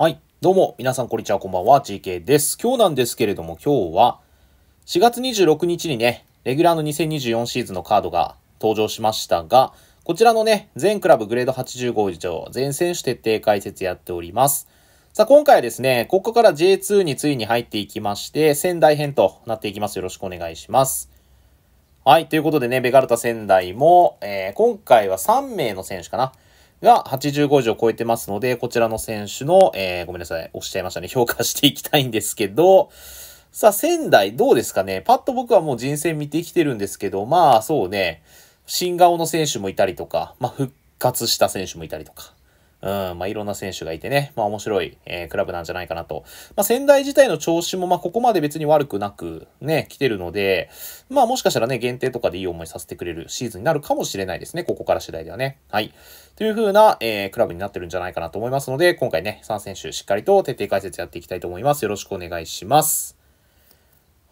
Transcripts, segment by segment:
はい。どうも、皆さん、こんにちは、こんばんは、GK です。今日なんですけれども、今日は、4月26日にね、レギュラーの2024シーズンのカードが登場しましたが、こちらのね、全クラブグレード85以上、全選手徹底解説やっております。さあ、今回はですね、ここから J2 についに入っていきまして、仙台編となっていきます。よろしくお願いします。はい、ということでね、ベガルタ仙台も、えー、今回は3名の選手かな。が85以上超えてますので、こちらの選手の、えー、ごめんなさい、おっしゃいましたね。評価していきたいんですけど、さあ、仙台どうですかねパッと僕はもう人選見てきてるんですけど、まあそうね、新顔の選手もいたりとか、まあ復活した選手もいたりとか、うん、まあ、いろんな選手がいてね、まあ、面白い、えー、クラブなんじゃないかなと。まあ、仙台自体の調子も、まあ、ここまで別に悪くなく、ね、来てるので、まあ、もしかしたらね、限定とかでいい思いさせてくれるシーズンになるかもしれないですね、ここから次第ではね。はい。という風な、えー、クラブになってるんじゃないかなと思いますので、今回ね、3選手しっかりと徹底解説やっていきたいと思います。よろしくお願いします。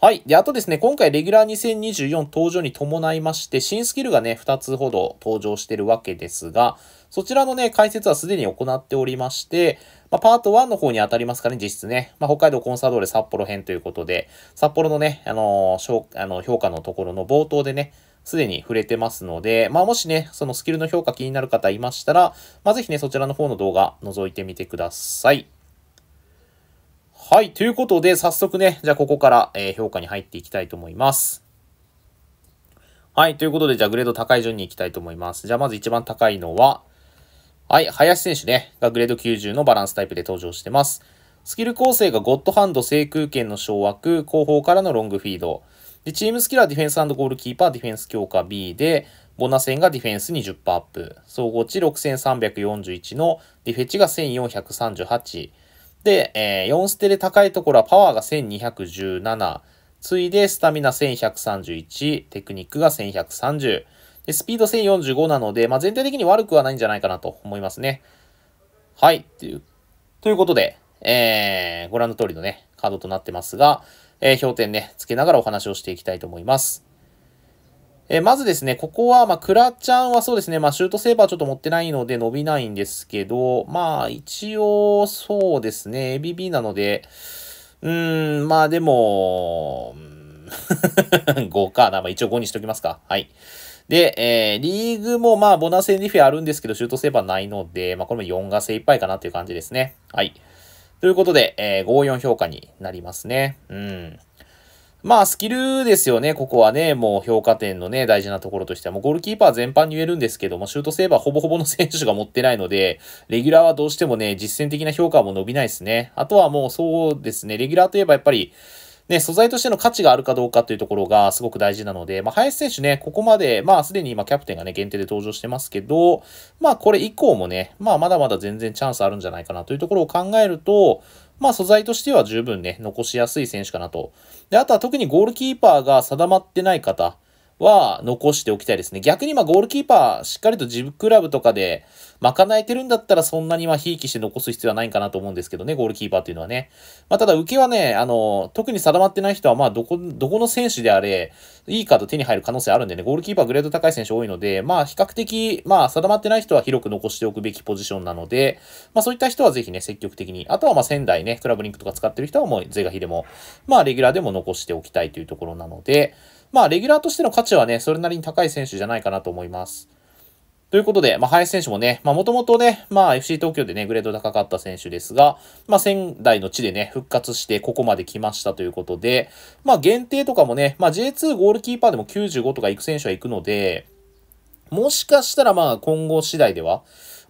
はい。で、あとですね、今回レギュラー2024登場に伴いまして、新スキルがね、2つほど登場してるわけですが、そちらのね、解説はすでに行っておりまして、まあ、パート1の方に当たりますかね、実質ね。まあ、北海道コンサドーレ札幌編ということで、札幌のね、あのー、あの評価のところの冒頭でね、すでに触れてますので、まあ、もしね、そのスキルの評価気になる方いましたら、まあ、ぜひね、そちらの方の動画覗いてみてください。はい。ということで、早速ね、じゃあここから、えー、評価に入っていきたいと思います。はい。ということで、じゃあグレード高い順に行きたいと思います。じゃあまず一番高いのは、はい。林選手ね、がグレード90のバランスタイプで登場してます。スキル構成がゴッドハンド、制空権の掌握、後方からのロングフィード。で、チームスキルはディフェンスゴールキーパー、ディフェンス強化 B で、ボナ戦がディフェンス20%アップ。総合値6341のディフェチが1438。で、えー、4ステで高いところはパワーが1217、次いでスタミナ1131、テクニックが1130、でスピード1045なので、まあ、全体的に悪くはないんじゃないかなと思いますね。はい、っていう。ということで、えー、ご覧の通りのね、カードとなってますが、えー、評点ね、つけながらお話をしていきたいと思います。えまずですね、ここは、まあ、クラちゃんはそうですね、まあ、シュートセーバーちょっと持ってないので伸びないんですけど、まあ、一応、そうですね、ABB なので、うーん、まあ、でも、5 かな。まあ、一応5にしときますか。はい。で、えー、リーグも、まあ、ボナセエンディフェあるんですけど、シュートセーバーないので、まあ、これも4が精一杯かなっていう感じですね。はい。ということで、えー、5-4評価になりますね。うん。まあ、スキルですよね。ここはね、もう評価点のね、大事なところとしては、もうゴールキーパー全般に言えるんですけども、シュートセーバーほぼほぼの選手が持ってないので、レギュラーはどうしてもね、実践的な評価も伸びないですね。あとはもうそうですね、レギュラーといえばやっぱり、ね、素材としての価値があるかどうかというところがすごく大事なので、まあ、林選手ね、ここまで、まあ、すでに今キャプテンがね、限定で登場してますけど、まあ、これ以降もね、まあ、まだまだ全然チャンスあるんじゃないかなというところを考えると、まあ素材としては十分ね、残しやすい選手かなと。で、あとは特にゴールキーパーが定まってない方。は残しておきたいですね。逆にまあゴールキーパー、しっかりと自分クラブとかで賄えてるんだったらそんなにまあひいきして残す必要はないかなと思うんですけどね、ゴールキーパーっていうのはね。まあただ受けはね、あの、特に定まってない人はまあどこ、どこの選手であれ、いいカード手に入る可能性あるんでね、ゴールキーパーグレード高い選手多いので、まあ比較的、まあ定まってない人は広く残しておくべきポジションなので、まあそういった人はぜひね、積極的に、あとはまあ仙台ね、クラブリンクとか使ってる人はもうゼガヒでも、まあレギュラーでも残しておきたいというところなので、まあ、レギュラーとしての価値はね、それなりに高い選手じゃないかなと思います。ということで、まあ、林選手もね、まあ、もともとね、まあ、FC 東京でね、グレード高かった選手ですが、まあ、仙台の地でね、復活して、ここまで来ましたということで、まあ、限定とかもね、まあ、J2 ゴールキーパーでも95とか行く選手は行くので、もしかしたら、まあ、今後次第では、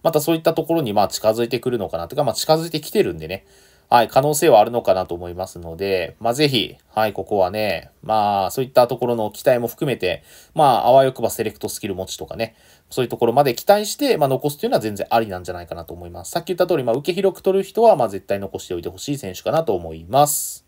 またそういったところに、まあ、近づいてくるのかなとか、まあ、近づいてきてるんでね、はい、可能性はあるのかなと思いますので、まあ、ぜひ、はい、ここはね、まあ、そういったところの期待も含めて、まあ、あわよくばセレクトスキル持ちとかね、そういうところまで期待して、まあ、残すというのは全然ありなんじゃないかなと思います。さっき言った通り、まあ、受け広く取る人は、まあ、絶対残しておいてほしい選手かなと思います。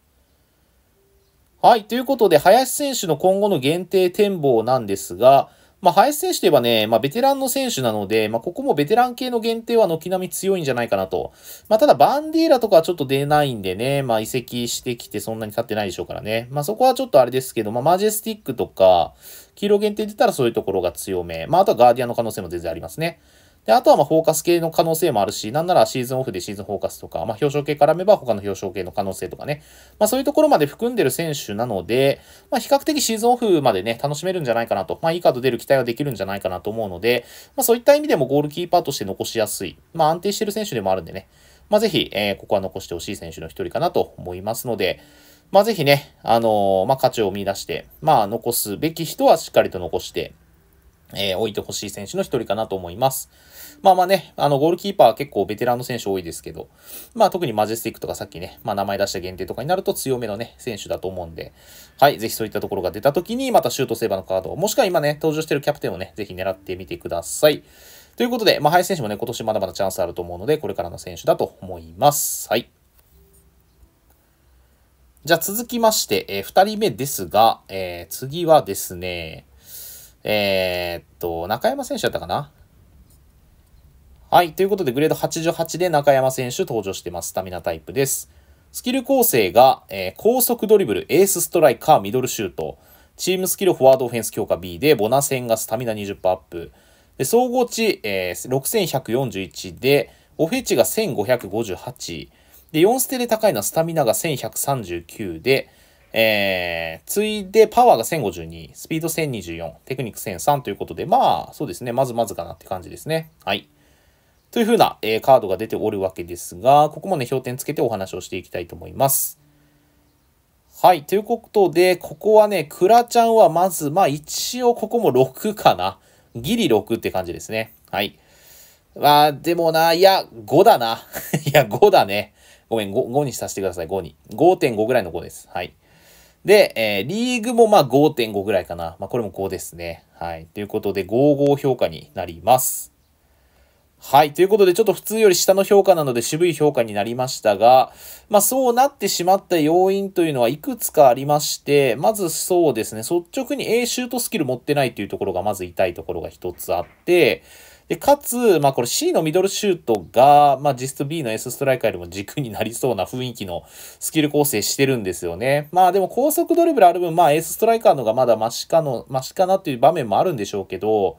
はい、ということで、林選手の今後の限定展望なんですが、まあ、林選手といえばね、まあ、ベテランの選手なので、まあ、ここもベテラン系の限定は軒並み強いんじゃないかなと。まあ、ただ、バンディーラとかはちょっと出ないんでね、まあ、移籍してきてそんなに経ってないでしょうからね。まあ、そこはちょっとあれですけど、まあ、マジェスティックとか、黄色限定出たらそういうところが強め。まあ、あとはガーディアンの可能性も全然ありますね。で、あとはまフォーカス系の可能性もあるし、なんならシーズンオフでシーズンフォーカスとか、まあ、表彰系絡めば他の表彰系の可能性とかね、まあ、そういうところまで含んでる選手なので、まあ、比較的シーズンオフまでね、楽しめるんじゃないかなと、まあ、いいカード出る期待はできるんじゃないかなと思うので、まあ、そういった意味でもゴールキーパーとして残しやすい、まあ、安定してる選手でもあるんでね、まあ、ぜひ、えー、ここは残してほしい選手の一人かなと思いますので、まあ、ぜひね、あのー、まあ、価値を見出して、まあ、残すべき人はしっかりと残して、えー、置いてほしい選手の一人かなと思います。まあまあね、あの、ゴールキーパー結構ベテランの選手多いですけど、まあ特にマジェスティックとかさっきね、まあ名前出した限定とかになると強めのね、選手だと思うんで、はい、ぜひそういったところが出た時に、またシュートセーバーのカード、もしくは今ね、登場してるキャプテンをね、ぜひ狙ってみてください。ということで、まあ林選手もね、今年まだまだチャンスあると思うので、これからの選手だと思います。はい。じゃあ続きまして、えー、2人目ですが、えー、次はですね、えー、っと、中山選手だったかなはい。ということで、グレード88で中山選手登場してます。スタミナタイプです。スキル構成が、えー、高速ドリブル、エースストライカー、ミドルシュート。チームスキル、フォワードオフェンス強化 B で、ボナ戦がスタミナ20%アップ。で総合値、えー、6141で、オフェ値が1558。で、4ステで高いのはスタミナが1139で、えー、ついでパワーが1052、スピード1024、テクニック1003ということで、まあ、そうですね、まずまずかなって感じですね。はい。というふうな、えー、カードが出ておるわけですが、ここもね、評点つけてお話をしていきたいと思います。はい、ということで、ここはね、クラちゃんはまず、まあ一応ここも6かな。ギリ6って感じですね。はい。まあ、でもな、いや、5だな。いや、5だね。ごめん5、5にさせてください、5に。5.5ぐらいの5です。はい。で、えー、リーグもまあ5.5ぐらいかな。まあ、これも5ですね。はい。ということで、55評価になります。はい。ということで、ちょっと普通より下の評価なので渋い評価になりましたが、まあそうなってしまった要因というのはいくつかありまして、まずそうですね、率直に A シュートスキル持ってないというところがまず痛いところが一つあって、で、かつ、まあこれ C のミドルシュートが、まあ実質 B の S ストライカーよりも軸になりそうな雰囲気のスキル構成してるんですよね。まあでも高速ドリブルある分、まあ S ストライカーのがまだマシかの、マシかなっていう場面もあるんでしょうけど、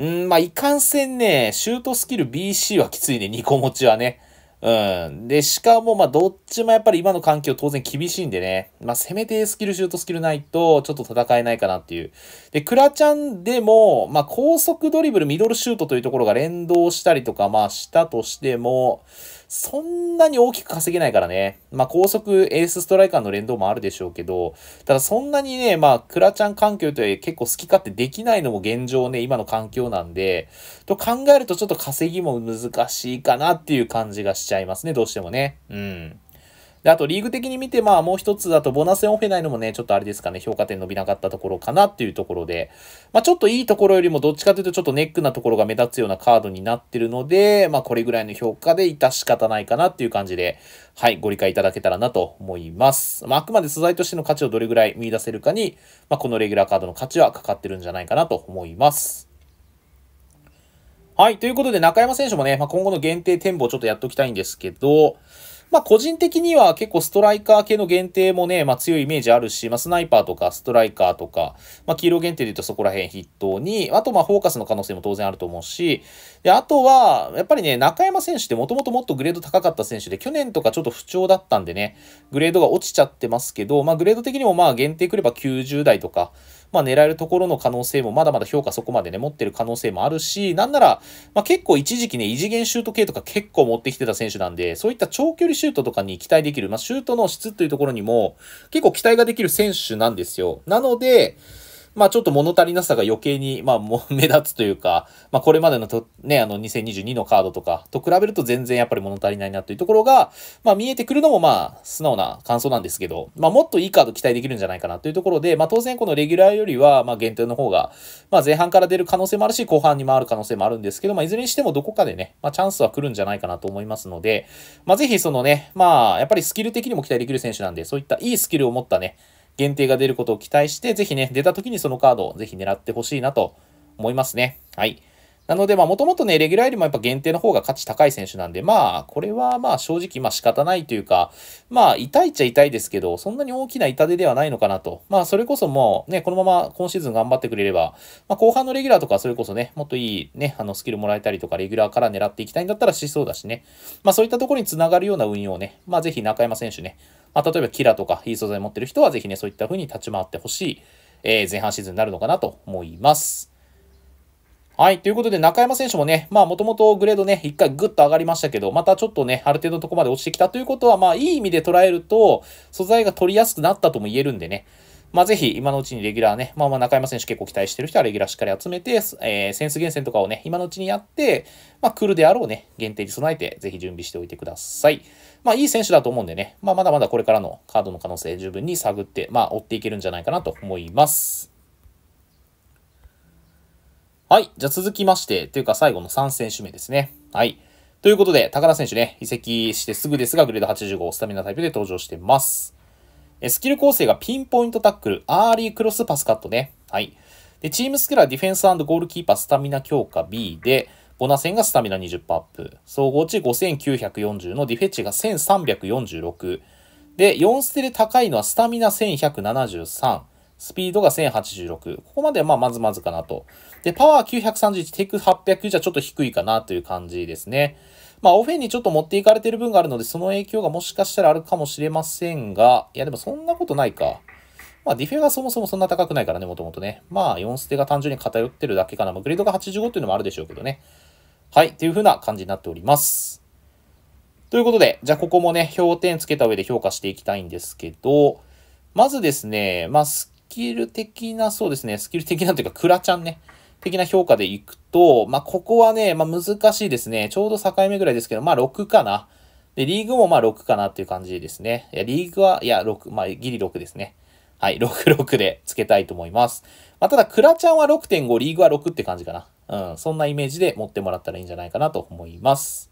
んん、まあいかんせんね、シュートスキル BC はきついね、2個持ちはね。うん。で、しかも、まあ、どっちもやっぱり今の環境当然厳しいんでね。まあ、せめてスキルシュートスキルないと、ちょっと戦えないかなっていう。で、クラちゃんでも、まあ、高速ドリブル、ミドルシュートというところが連動したりとか、まあ、したとしても、そんなに大きく稼げないからね。まあ、高速エースストライカーの連動もあるでしょうけど、ただそんなにね、まあ、クラちゃん環境という結構好き勝手できないのも現状ね、今の環境なんで、と考えるとちょっと稼ぎも難しいかなっていう感じがしちゃいますね、どうしてもね。うん。で、あとリーグ的に見て、まあもう一つだとボナス戦オフェないのもね、ちょっとあれですかね、評価点伸びなかったところかなっていうところで、まあちょっといいところよりもどっちかというとちょっとネックなところが目立つようなカードになってるので、まあこれぐらいの評価で致し方ないかなっていう感じで、はい、ご理解いただけたらなと思います。まああくまで素材としての価値をどれぐらい見出せるかに、まあこのレギュラーカードの価値はかかってるんじゃないかなと思います。はい。ということで、中山選手もね、まあ、今後の限定展望をちょっとやっておきたいんですけど、まあ、個人的には結構ストライカー系の限定もね、まあ、強いイメージあるし、まあ、スナイパーとかストライカーとか、まあ、黄色限定で言うとそこら辺筆頭に、あと、ま、フォーカスの可能性も当然あると思うし、で、あとは、やっぱりね、中山選手ってもともともっとグレード高かった選手で、去年とかちょっと不調だったんでね、グレードが落ちちゃってますけど、まあ、グレード的にもま、限定くれば90台とか、まあ、狙えるところの可能性もまだまだ評価そこまでね、持ってる可能性もあるし、なんなら、まあ、結構一時期ね、異次元シュート系とか結構持ってきてた選手なんで、そういった長距離シュートとかに期待できる、まあ、シュートの質というところにも、結構期待ができる選手なんですよ。なので、まあちょっと物足りなさが余計に、まあも 目立つというか、まあこれまでのと、ね、あの2022のカードとかと比べると全然やっぱり物足りないなというところが、まあ見えてくるのもまあ素直な感想なんですけど、まあもっといいカード期待できるんじゃないかなというところで、まあ当然このレギュラーよりは、まあ限定の方が、まあ前半から出る可能性もあるし、後半に回る可能性もあるんですけど、まあいずれにしてもどこかでね、まあチャンスは来るんじゃないかなと思いますので、まあぜひそのね、まあやっぱりスキル的にも期待できる選手なんで、そういったいいスキルを持ったね、限定が出ることを期待して、ぜひね、出た時にそのカードをぜひ狙ってほしいなと思いますね。はい。なので、まあ、もともとね、レギュラーよりもやっぱ限定の方が価値高い選手なんで、まあ、これはまあ、正直、まあ、仕方ないというか、まあ、痛いっちゃ痛いですけど、そんなに大きな痛手ではないのかなと。まあ、それこそもう、ね、このまま今シーズン頑張ってくれれば、まあ、後半のレギュラーとか、それこそね、もっといいね、あの、スキルもらえたりとか、レギュラーから狙っていきたいんだったらしそうだしね。まあ、そういったところにつながるような運用をね、まあ、ぜひ中山選手ね、まあ、例えばキラとかいい素材持ってる人はぜひね、そういった風に立ち回ってほしい、えー、前半シーズンになるのかなと思います。はい。ということで、中山選手もね、まあ、もともとグレードね、一回ぐっと上がりましたけど、またちょっとね、ある程度のとこまで落ちてきたということは、まあ、いい意味で捉えると、素材が取りやすくなったとも言えるんでね、まあ、ぜひ今のうちにレギュラーね、まあまあ中山選手結構期待してる人はレギュラーしっかり集めて、えー、センス厳選とかをね、今のうちにやって、まあ来るであろうね、限定に備えてぜひ準備しておいてください。まあいい選手だと思うんでね、まあまだまだこれからのカードの可能性十分に探って、まあ追っていけるんじゃないかなと思います。はい。じゃあ続きまして、というか最後の3選手目ですね。はい。ということで、高田選手ね、移籍してすぐですが、グレード85スタミナタイプで登場してます。スキル構成がピンポイントタックル、アーリークロスパスカットね。はい。で、チームスキルはディフェンスゴールキーパースタミナ強化 B で、ボナセンがスタミナ20%アップ。総合値5940のディフェチが1346。で、4ステで高いのはスタミナ1173。スピードが1086。ここまではまあまずまずかなと。で、パワー931、テク800じゃちょっと低いかなという感じですね。まあ、オフェンにちょっと持っていかれてる分があるので、その影響がもしかしたらあるかもしれませんが、いや、でもそんなことないか。まあ、ディフェンがそもそもそんな高くないからね、もともとね。まあ、4ステが単純に偏ってるだけかな。まあ、グレードが85っていうのもあるでしょうけどね。はい、というふうな感じになっております。ということで、じゃあここもね、評点つけた上で評価していきたいんですけど、まずですね、まあ、スキル的な、そうですね、スキル的なというか、クラちゃんね。的な評価でいくと、まあ、ここはね、まあ、難しいですね。ちょうど境目ぐらいですけど、まあ、6かな。で、リーグもま6かなっていう感じですね。いや、リーグは、いや、6、まあ、ギリ6ですね。はい、6、6でつけたいと思います。まあ、ただ、クラちゃんは6.5、リーグは6って感じかな。うん、そんなイメージで持ってもらったらいいんじゃないかなと思います。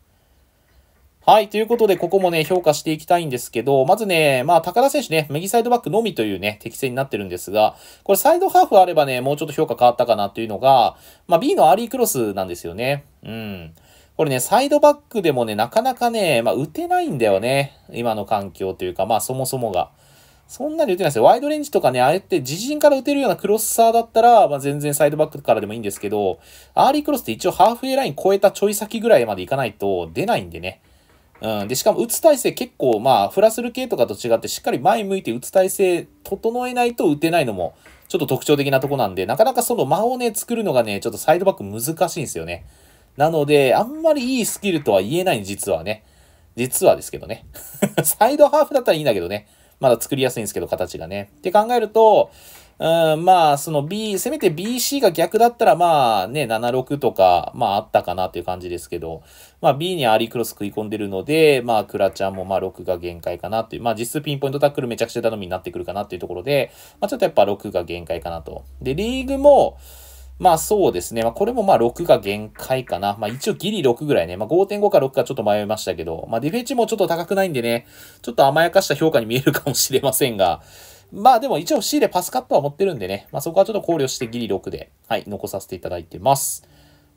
はい。ということで、ここもね、評価していきたいんですけど、まずね、まあ、高田選手ね、右サイドバックのみというね、適正になってるんですが、これサイドハーフあればね、もうちょっと評価変わったかなっていうのが、まあ、B のアーリークロスなんですよね。うん。これね、サイドバックでもね、なかなかね、まあ、打てないんだよね。今の環境というか、まあ、そもそもが。そんなに打てないですよ。ワイドレンジとかね、あれって自陣から打てるようなクロスサーだったら、まあ、全然サイドバックからでもいいんですけど、アーリークロスって一応ハーフウェイライン超えたちょい先ぐらいまでいかないと出ないんでね。うん、でしかも打つ体勢結構、まあ、フラスル系とかと違ってしっかり前向いて打つ体勢整えないと打てないのもちょっと特徴的なとこなんでなかなかその間をね作るのがねちょっとサイドバック難しいんですよねなのであんまりいいスキルとは言えない実はね実はですけどね サイドハーフだったらいいんだけどねまだ作りやすいんですけど形がねって考えるとん、まあ、その B、せめて BC が逆だったら、まあね、76とか、まああったかなっていう感じですけど、まあ B にアーリークロス食い込んでるので、まあクラちゃんもまあ6が限界かなっていう、まあ実数ピンポイントタックルめちゃくちゃ頼みになってくるかなっていうところで、まあちょっとやっぱ6が限界かなと。で、リーグも、まあそうですね。まあこれもまあ6が限界かな。まあ一応ギリ6ぐらいね。まあ5.5か6かちょっと迷いましたけど、まあディフェンチもちょっと高くないんでね、ちょっと甘やかした評価に見えるかもしれませんが、まあでも一応 C でパスカットは持ってるんでね、まあそこはちょっと考慮してギリ6で、はい、残させていただいてます。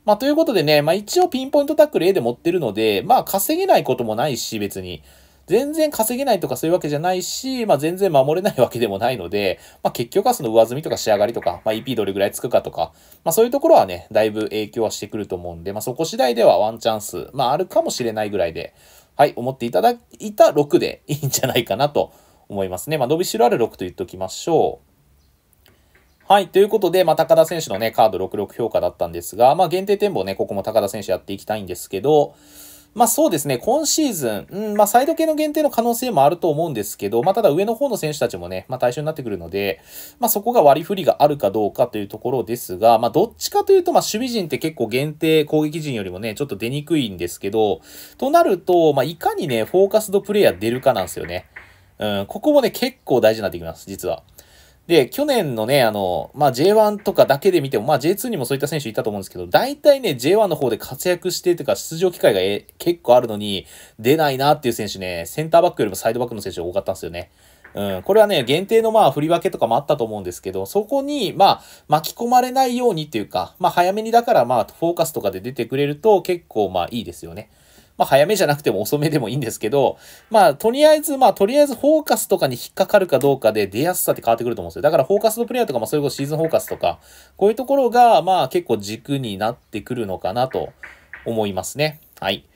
まあということでね、まあ一応ピンポイントタックル A で持ってるので、まあ稼げないこともないし別に、全然稼げないとかそういうわけじゃないし、まあ、全然守れないわけでもないので、まあ、結局はその上積みとか仕上がりとか、まあ、EP どれぐらいつくかとか、まあ、そういうところはね、だいぶ影響はしてくると思うんで、まあ、そこ次第ではワンチャンス、まあ、あるかもしれないぐらいで、はい、思っていただいた6でいいんじゃないかなと思いますね。まあ、伸びしろある6と言っておきましょう。はい。ということで、まあ、高田選手のね、カード66評価だったんですが、まあ、限定展望ね、ここも高田選手やっていきたいんですけど、まあそうですね、今シーズン、うん、まあサイド系の限定の可能性もあると思うんですけど、まあただ上の方の選手たちもね、まあ対象になってくるので、まあそこが割り振りがあるかどうかというところですが、まあどっちかというと、まあ守備陣って結構限定攻撃陣よりもね、ちょっと出にくいんですけど、となると、まあいかにね、フォーカスドプレイヤー出るかなんですよね。うん、ここもね、結構大事になってきます、実は。で、去年のね、あの、まあ、J1 とかだけで見ても、まあ、J2 にもそういった選手いたと思うんですけど、大体ね、J1 の方で活躍してとか、出場機会がえ結構あるのに、出ないなっていう選手ね、センターバックよりもサイドバックの選手が多かったんですよね。うん、これはね、限定のまあ振り分けとかもあったと思うんですけど、そこにまあ巻き込まれないようにっていうか、まあ早めにだからまあフォーカスとかで出てくれると結構まあいいですよね。まあ、早めじゃなくても遅めでもいいんですけど、まあ、とりあえず、まあ、とりあえずフォーカスとかに引っかかるかどうかで出やすさって変わってくると思うんですよ。だから、フォーカスのプレイヤーとか、まあ、それこそシーズンフォーカスとか、こういうところが、まあ、結構軸になってくるのかなと思いますね。はい。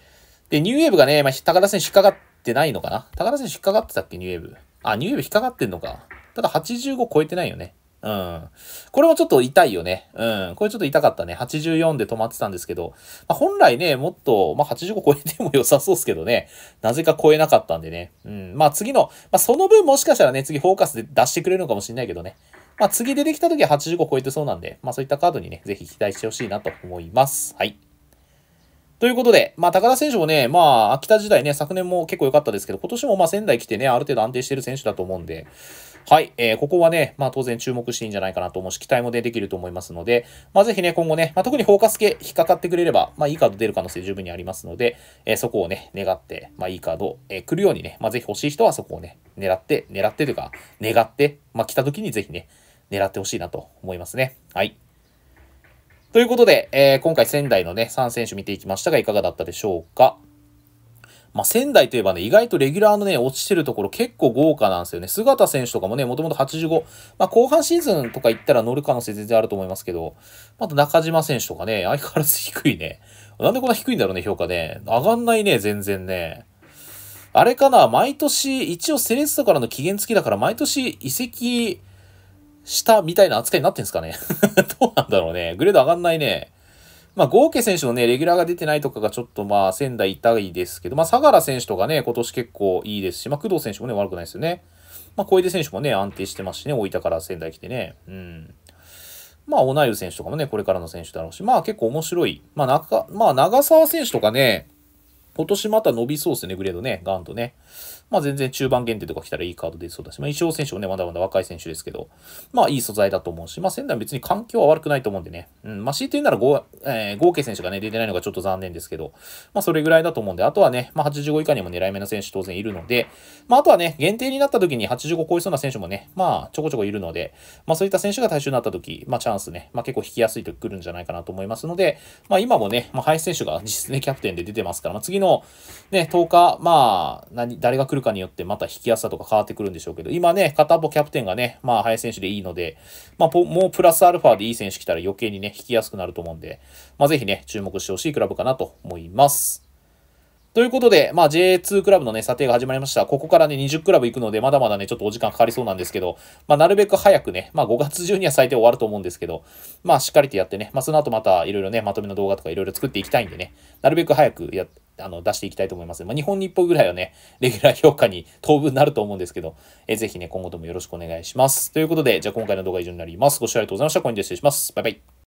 で、ニューウェーブがね、まあ、高田選手引っかかってないのかな高田選手引っかかってたっけ、ニューウェーブ。あ、ニューウェーブ引っかかってんのか。ただ、85超えてないよね。うん。これもちょっと痛いよね。うん。これちょっと痛かったね。84で止まってたんですけど、まあ、本来ね、もっと、まあ、85超えても良さそうですけどね。なぜか超えなかったんでね。うん。まあ、次の、まあ、その分もしかしたらね、次フォーカスで出してくれるのかもしれないけどね。まあ、次出てきた時は85超えてそうなんで、まあ、そういったカードにね、ぜひ期待してほしいなと思います。はい。ということで、まあ、高田選手もね、まあ、秋田時代ね、昨年も結構良かったですけど、今年もま仙台来てね、ある程度安定してる選手だと思うんで、はい、えー、ここはね、まあ当然注目していいんじゃないかなと思うし、期待もでできると思いますので、まあぜひね、今後ね、まあ、特にフォーカス系引っかかってくれれば、まあいいカード出る可能性十分にありますので、えー、そこをね、願って、まあいいカード、えー、来るようにね、まあぜひ欲しい人はそこをね、狙って、狙ってというか、願って、まあ来た時にぜひね、狙ってほしいなと思いますね。はい。ということで、えー、今回仙台のね、3選手見ていきましたが、いかがだったでしょうか。まあ、仙台といえばね、意外とレギュラーのね、落ちてるところ結構豪華なんですよね。姿選手とかもね、もともと85、まあ、後半シーズンとか行ったら乗る可能性全然あると思いますけど、また中島選手とかね、相変わらず低いね。なんでこんな低いんだろうね、評価ね。上がんないね、全然ね。あれかな、毎年、一応セレッソからの期限付きだから、毎年移籍したみたいな扱いになってんですかね。どうなんだろうね。グレード上がんないね。まあ、ゴーケ選手のね、レギュラーが出てないとかがちょっとまあ、仙台痛いですけど、まあ、相良選手とかね、今年結構いいですし、まあ、工藤選手もね、悪くないですよね。まあ、小出選手もね、安定してますしね、大分から仙台来てね。うん。まあ、オナユル選手とかもね、これからの選手だろうし、まあ、結構面白い。まあ、中、まあ、長澤選手とかね、今年また伸びそうですね、グレードね、ガンとね。まあ全然中盤限定とか来たらいいカード出そうだし、まあ石尾選手もね、まだまだ若い選手ですけど、まあいい素材だと思うし、まあ仙台は別に環境は悪くないと思うんでね、うん、まあ強いて言うならゴ、えー、合計選手がね、出てないのがちょっと残念ですけど、まあそれぐらいだと思うんで、あとはね、まあ85以下にも狙い目の選手当然いるので、まああとはね、限定になった時に85超えそうな選手もね、まあちょこちょこいるので、まあそういった選手が対象になった時、まあチャンスね、まあ結構引きやすいとくるんじゃないかなと思いますので、まあ今もね、まあ林選手が実質ね、キャプテンで出てますから、まあ次のね、10日、まあ何、誰が来るかかによってまた引きやすさとか変わってくるんでしょうけど、今ね、片方キャプテンがね、まあ、林選手でいいので、まあ、もうプラスアルファでいい選手来たら余計にね、引きやすくなると思うんで、まあ、ぜひね、注目してほしいクラブかなと思います。ということで、まあ J2 クラブのね、査定が始まりました。ここからね、20クラブ行くので、まだまだね、ちょっとお時間かかりそうなんですけど、まあなるべく早くね、まあ5月中には最低終わると思うんですけど、まあしっかりとやってね、まあその後またいろいろね、まとめの動画とかいろいろ作っていきたいんでね、なるべく早くや、あの、出していきたいと思います。まあ日本日報ぐらいはね、レギュラー評価に 当分なると思うんですけど、えぜひね、今後ともよろしくお願いします。ということで、じゃあ今回の動画は以上になります。ご視聴ありがとうございました。コインで失礼します。バイバイ。